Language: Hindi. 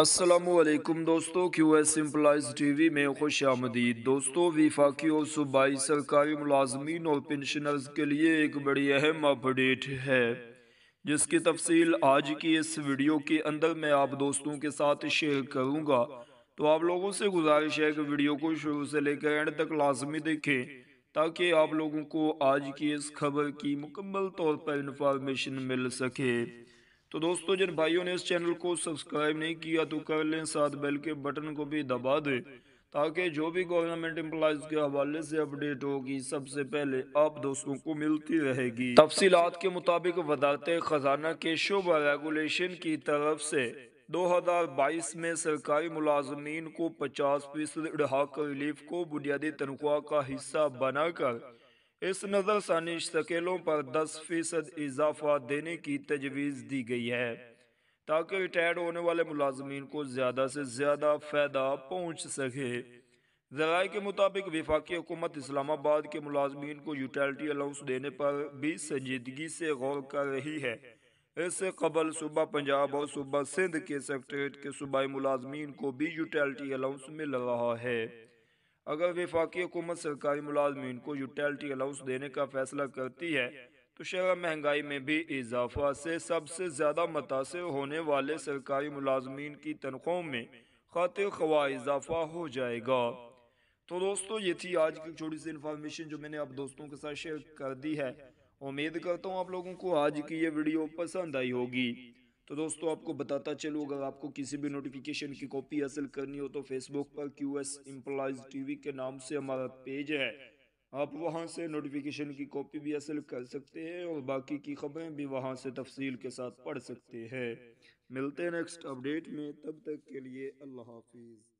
असलम दोस्तों Q S employees T V में खुश आमदीद दोस्तों विफाकी और सूबाई सरकारी मुलाजमीन और पेंशनर्स के लिए एक बड़ी अहम अपडेट है जिसकी तफसील आज की इस वीडियो के अंदर मैं आप दोस्तों के साथ शेयर करूँगा तो आप लोगों से गुजारिश है कि वीडियो को शुरू से लेकर एंड तक लाजमी देखें ताकि आप लोगों को आज की इस खबर की मुकम्मल तौर पर इंफॉर्मेशन मिल सके तो दोस्तों जिन भाइयों ने इस चैनल को सब्सक्राइब नहीं किया तो कर लें साथ बेल के बटन को भी दबा दे ताकि जो भी गवर्नमेंट एम्प्लॉज के हवाले से अपडेट होगी सबसे पहले आप दोस्तों को मिलती रहेगी तफसीत के मुताबिक वजारत ख़जाना के शुभ रेगुलेशन की तरफ से 2022 में सरकारी मुलाजमीन को 50 फीसद रिलीफ को बुनियादी तनख्वाह का हिस्सा बनाकर इस नज़रसानी शकेलों पर दस फीसद इजाफा देने की तजवीज़ दी गई है ताकि रिटायर्ड होने वाले मुलाजमीन को ज़्यादा से ज़्यादा फ़ायदा पहुँच सके जराए के मुताबिक विफाकी हुकूमत इस्लामाबाद के मुलाजमीन को यूटैलिटी अलाउंस देने पर भी संजीदगी से गौर कर रही है इससे कबल सूबा पंजाब और सूबा सिंध के सेक्रटरीट के सूबाई मुलाजमीन को भी यूटैलिटी अलाउंस मिल रहा है अगर विफाकी हुकूमत सरकारी मुलाजमीन को यूटिलिटी अलाउंस देने का फैसला करती है तो शरह महंगाई में भी इजाफा से सबसे ज़्यादा मुतासर होने वाले सरकारी मुलाजमीन की तनख्वाहों में खातिर खवा इजाफा हो जाएगा तो दोस्तों ये थी आज की छोटी सी इन्फॉर्मेशन जो मैंने आप दोस्तों के साथ शेयर कर दी है उम्मीद करता हूँ आप लोगों को आज की ये वीडियो पसंद आई होगी तो दोस्तों आपको बताता चलूँ अगर आपको किसी भी नोटिफिकेशन की कॉपी हासिल करनी हो तो फेसबुक पर क्यू एस एम्प्लॉज टी के नाम से हमारा पेज है आप वहाँ से नोटिफिकेशन की कॉपी भी हासिल कर सकते हैं और बाकी की खबरें भी वहाँ से तफसील के साथ पढ़ सकते हैं मिलते हैं नेक्स्ट अपडेट में तब तक के लिए अल्लाह हाफिज़